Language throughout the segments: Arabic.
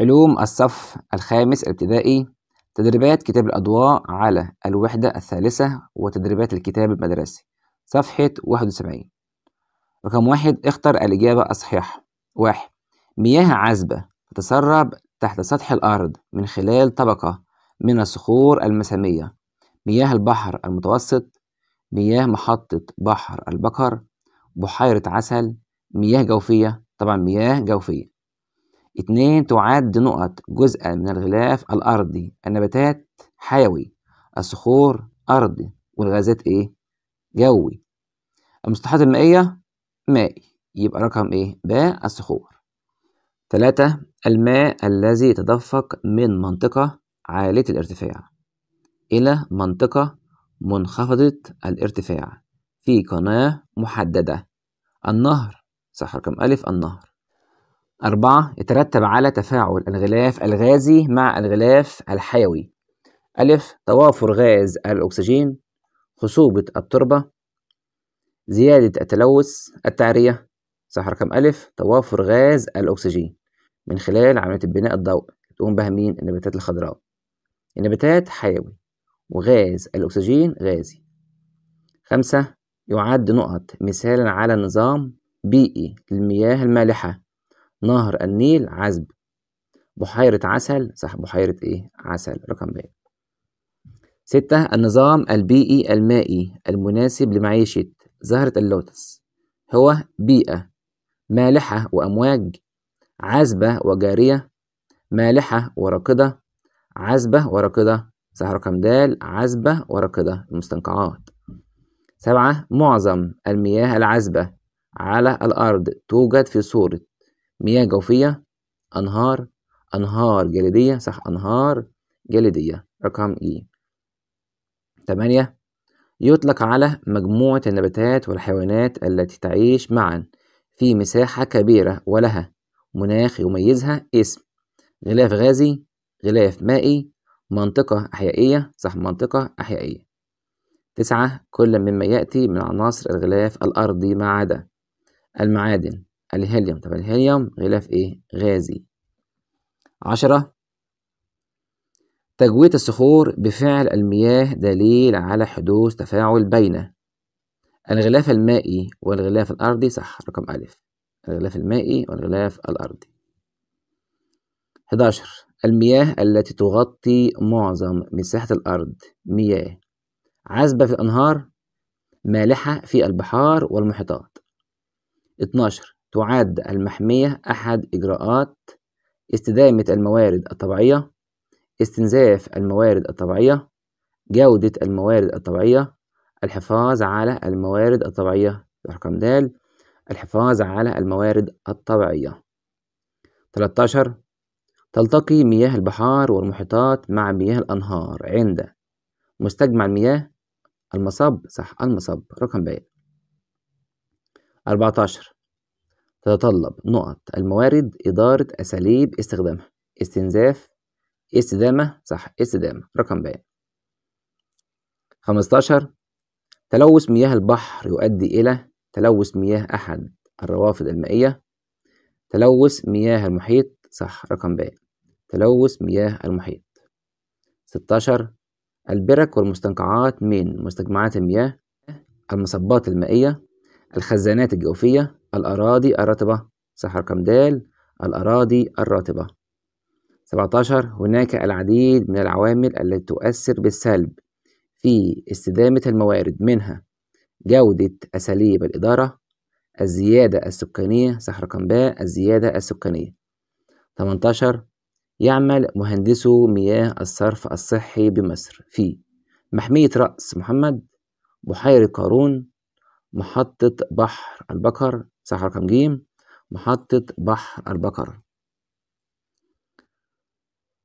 علوم الصف الخامس الابتدائي تدريبات كتاب الأضواء على الوحدة الثالثة وتدريبات الكتاب المدرسي صفحة 71 رقم واحد اختر الإجابة الصحيحة واحد مياه عذبة تتسرب تحت سطح الأرض من خلال طبقة من الصخور المسامية مياه البحر المتوسط مياه محطة بحر البقر بحيرة عسل مياه جوفية طبعا مياه جوفية اتنين تعد نقط جزءا من الغلاف الأرضي النباتات حيوي الصخور أرضي والغازات إيه؟ جوي المسطحات المائية مائي يبقى رقم إيه؟ باء الصخور تلاتة الماء الذي يتدفق من منطقة عالية الارتفاع إلى منطقة منخفضة الارتفاع في قناة محددة النهر صح رقم ألف النهر أربعة يترتب على تفاعل الغلاف الغازي مع الغلاف الحيوي ألف توافر غاز الأكسجين خصوبة التربة زيادة التلوث التعرية صح رقم ألف توافر غاز الأكسجين من خلال عملية البناء الضوئي تقوم بها مين النباتات الخضراء النباتات حيوي وغاز الأكسجين غازي خمسة يعد نقط مثالا على نظام بيئي للمياه المالحة نهر النيل عذب بحيرة عسل صح بحيرة إيه؟ عسل رقم ب ستة النظام البيئي المائي المناسب لمعيشة زهرة اللوتس هو بيئة مالحة وأمواج عذبة وجارية مالحة وراكدة عذبة وراكدة صح رقم د عذبة وراكدة المستنقعات سبعة معظم المياه العذبة على الأرض توجد في صورة مياه جوفية أنهار أنهار جليدية صح أنهار جليدية رقم إي e. تمانية يطلق على مجموعة النباتات والحيوانات التي تعيش معا في مساحة كبيرة ولها مناخ يميزها اسم غلاف غازي غلاف مائي منطقة أحيائية صح منطقة أحيائية تسعة كل مما يأتي من عناصر الغلاف الأرضي ما عدا المعادن الهيليوم طب الهيليوم غلاف إيه؟ غازي عشرة تجوية الصخور بفعل المياه دليل على حدوث تفاعل بين الغلاف المائي والغلاف الأرضي صح رقم ألف الغلاف المائي والغلاف الأرضي 11 المياه التي تغطي معظم مساحة الأرض مياه عذبة في الأنهار مالحة في البحار والمحيطات 12 تعد المحمية أحد إجراءات استدامة الموارد الطبيعية استنزاف الموارد الطبيعية جودة الموارد الطبيعية الحفاظ على الموارد الطبيعية رقم د الحفاظ على الموارد الطبيعية 13 تلتقي مياه البحار والمحيطات مع مياه الأنهار عند مستجمع المياه المصب صح المصب رقم ب 14 تتطلب نقط الموارد إدارة أساليب استخدامها استنزاف استدامة صح استدامة رقم بيان 15 تلوث مياه البحر يؤدي إلى تلوث مياه أحد الروافد المائية تلوث مياه المحيط صح رقم ب تلوث مياه المحيط 16 البرك والمستنقعات من مستجمعات المياه المصبات المائية الخزانات الجوفية الأراضي الرطبة صح رقم د الأراضي الرطبة 17 هناك العديد من العوامل التي تؤثر بالسلب في استدامة الموارد منها جودة أساليب الإدارة الزيادة السكانية صح رقم باء الزيادة السكانية 18 يعمل مهندسو مياه الصرف الصحي بمصر في محمية رأس محمد بحيرة قارون محطة بحر البكر صح رقم ج محطة بحر البكر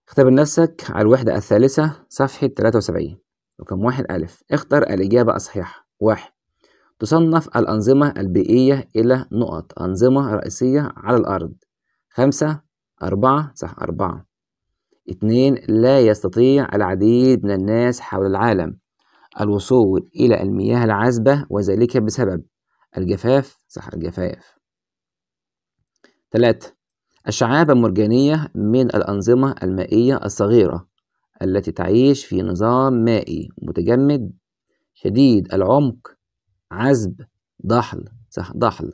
اختبر نفسك على الوحدة الثالثة صفحة 73 رقم واحد ألف اختر الإجابة الصحيحة واحد تصنف الأنظمة البيئية إلى نقط أنظمة رئيسية على الأرض خمسة أربعة صح أربعة اتنين لا يستطيع العديد من الناس حول العالم الوصول إلى المياه العذبة وذلك بسبب الجفاف صح الجفاف ثلاثة الشعاب المرجانية من الأنظمة المائية الصغيرة التي تعيش في نظام مائي متجمد شديد العمق عذب ضحل صح ضحل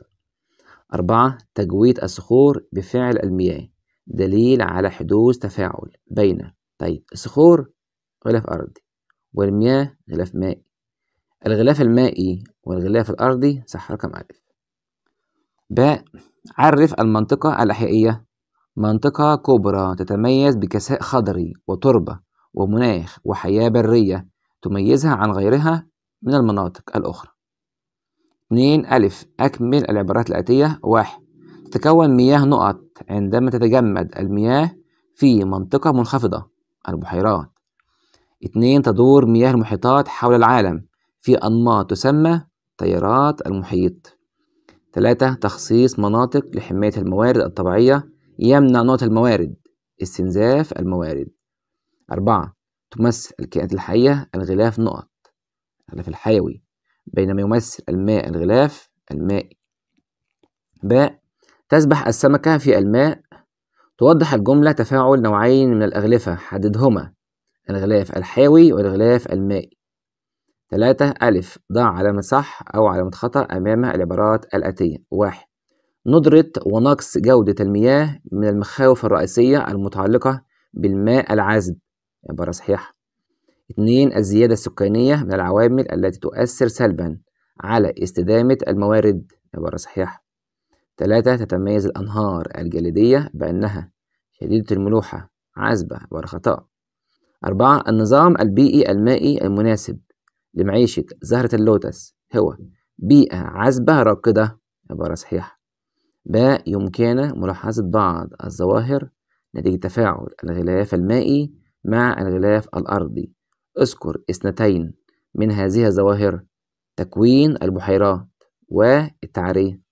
أربعة تجويد الصخور بفعل المياه دليل على حدوث تفاعل بين طيب الصخور غلاف أرضي والمياه غلاف مائي الغلاف المائي والغلاف الأرضي صح رقم ألف باء عرف المنطقة الأحيائية منطقة كبرى تتميز بكساء خضري وتربة ومناخ وحياة برية تميزها عن غيرها من المناطق الأخرى 2 ألف أكمل العبارات الآتية 1 تتكون مياه نقط عندما تتجمد المياه في منطقة منخفضة البحيرات اثنين تدور مياه المحيطات حول العالم في أنماط تسمى تيارات المحيط ثلاثة تخصيص مناطق لحماية الموارد الطبيعية يمنع نقطة الموارد استنزاف الموارد أربعة تمثل الكائنات الحية الغلاف نقط الغلاف الحيوي بينما يمثل الماء الغلاف المائي باء تسبح السمكة في الماء توضح الجملة تفاعل نوعين من الأغلفة حددهما الغلاف الحيوي والغلاف المائي تلاتة ألف ضع علامة صح أو علامة خطأ أمام العبارات الآتية واحد ندرة ونقص جودة المياه من المخاوف الرئيسية المتعلقة بالماء العذب عبارة صحيحة اتنين الزيادة السكانية من العوامل التي تؤثر سلبا على استدامة الموارد عبارة صحيحة تلاتة تتميز الأنهار الجليدية بأنها شديدة الملوحة عذبة عبارة خطأ أربعة النظام البيئي المائي المناسب لمعيشة زهرة اللوتس هو بيئة عذبة راقدة عبارة صحيحة باء يمكن ملاحظة بعض الظواهر نتيجة تفاعل الغلاف المائي مع الغلاف الأرضي اذكر اثنتين من هذه الظواهر تكوين البحيرات والتعرية